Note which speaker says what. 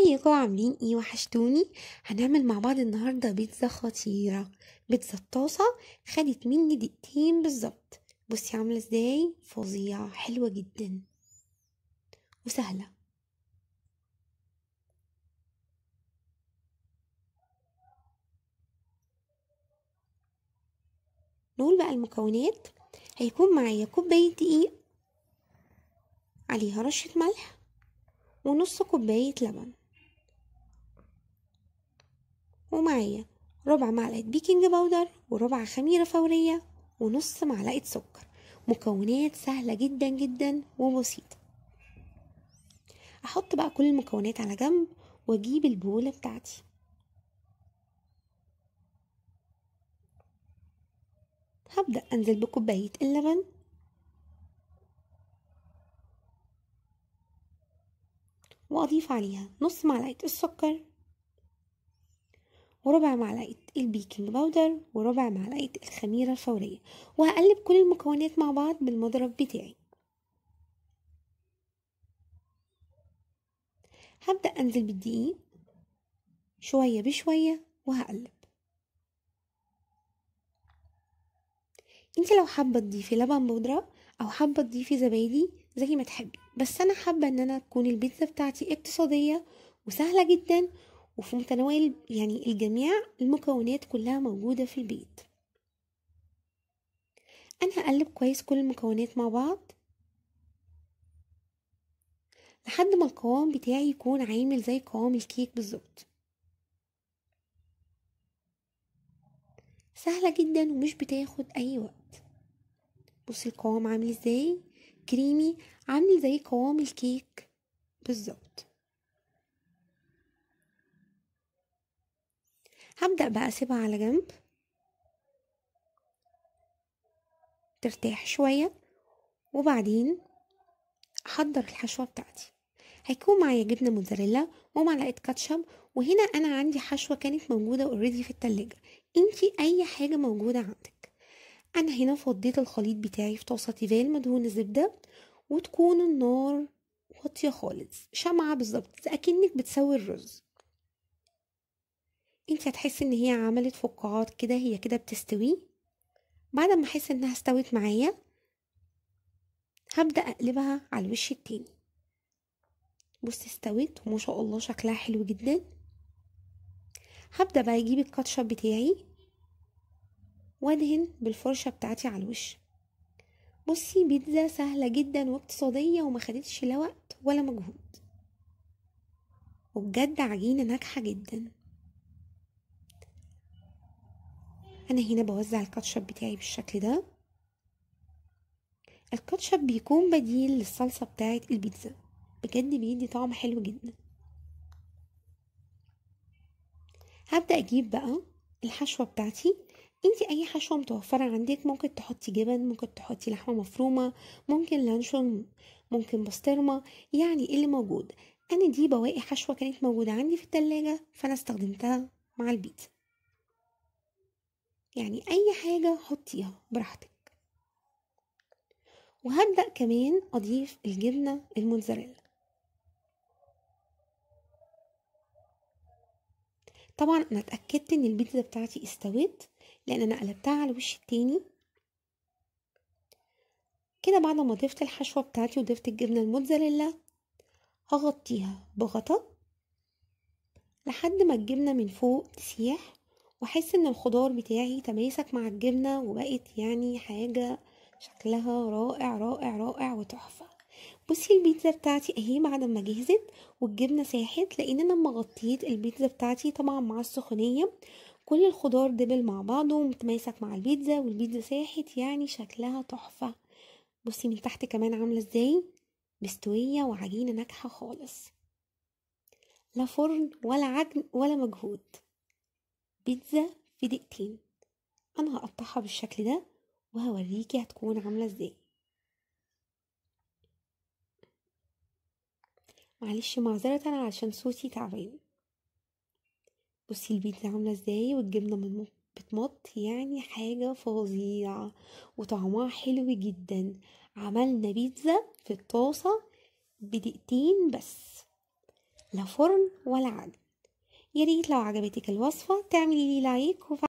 Speaker 1: ازيكم عاملين ايه وحشتوني هنعمل مع بعض النهارده بيتزا خطيره بيتزا الطاسه خدت مني دقيقتين بالظبط بصي عامله ازاي فظيعه حلوه جدا وسهله نقول بقى المكونات هيكون معايا كوبايه دقيق عليها رشه ملح ونص كوباية لبن ومعايا ربع معلقة بيكنج باودر وربع خميرة فورية ونص معلقة سكر مكونات سهلة جدا جدا وبسيطة أحط بقى كل المكونات على جنب وأجيب البولة بتاعتي هبدأ أنزل بكوباية اللبن وأضيف عليها نص معلقة السكر وربع معلقة البيكنج باودر وربع معلقة الخميرة الفورية وهقلب كل المكونات مع بعض بالمضرب بتاعي هبدأ أنزل بالدقيق شوية بشوية وهقلب انت لو حابة تضيفي لبن بودرة أو حابة تضيفي زبادي زي ما تحبي بس أنا حابة إن أنا تكون البيتزا بتاعتي اقتصادية وسهلة جدا وفي متناول يعني الجميع المكونات كلها موجودة في البيض أنا هقلب كويس كل المكونات مع بعض لحد ما القوام بتاعي يكون عامل زي قوام الكيك بالظبط سهلة جدا ومش بتاخد أي وقت بصي القوام عامل ازاي كريمي عامل زي قوام الكيك بالظبط هبدأ بقى أسيبها على جنب ترتاح شوية وبعدين أحضر الحشوة بتاعتي هيكون معايا جبنة موزاريلا ومعلقة كاتشب وهنا أنا عندي حشوة كانت موجودة اوريدي في التلاجة انتي أي حاجة موجودة عندك أنا هنا فضيت الخليط بتاعي في طاسة تيفال مدهون زبدة وتكون النار واطية خالص شمعة بالظبط أكنك بتسوي الرز انت هتحسي ان هي عملت فقاعات كده هي كده بتستوي بعد ما احس انها استوت معايا هبدا اقلبها على الوش التاني بصي استوت وما شاء الله شكلها حلو جدا هبدا بقى اجيب الكاتشب بتاعي وادهن بالفرشه بتاعتي على الوش بصي بيتزا سهله جدا واقتصاديه وما خدتش لا وقت ولا مجهود وبجد عجينه ناجحه جدا انا هنا بوزع الكاتشب بتاعي بالشكل ده الكاتشب بيكون بديل للصلصة بتاعة البيتزا بجد بيدي طعم حلو جدا هبدأ اجيب بقى الحشوة بتاعتي انت اي حشوة متوفرة عندك ممكن تحطي جبن ممكن تحطي لحمة مفرومة ممكن لانشون ممكن بسطرمة يعني إيه اللي موجود انا دي بواقي حشوة كانت موجودة عندي في التلاجة فانا استخدمتها مع البيتزا يعني أي حاجة حطيها براحتك وهبدأ كمان أضيف الجبنة الموتزاريلا طبعا أنا اتأكدت إن البيتزا بتاعتي استوت لأن أنا قلبتها على الوش التاني كده بعد ما ضفت الحشوة بتاعتي وضفت الجبنة الموتزاريلا هغطيها بغطا لحد ما الجبنة من فوق تسيح واحس ان الخضار بتاعي تماسك مع الجبنه وبقت يعني حاجه شكلها رائع رائع رائع وتحفه بصي البيتزا بتاعتي اهي بعد ما جهزت والجبنه ساحت لان انا لما غطيت البيتزا بتاعتي طبعا مع السخونيه كل الخضار دبل مع بعضه ومتماسك مع البيتزا والبيتزا ساحت يعني شكلها تحفه بصي من تحت كمان عامله ازاي مستويه وعجينه ناجحه خالص لا فرن ولا عجن ولا مجهود بيتزا في دقيقتين انا هقطعها بالشكل ده وهوريكي هتكون عامله ازاي معلش معذره عشان صوتي تعبان بصي البيتزا عامله ازاي والجبنه من بتمط يعني حاجه فظيعه وطعمها حلو جدا عملنا بيتزا في الطاسه بدقيقتين بس لا فرن ولا عجل ياريت لو عجبتك الوصفة تعملي لي لايك وفعلا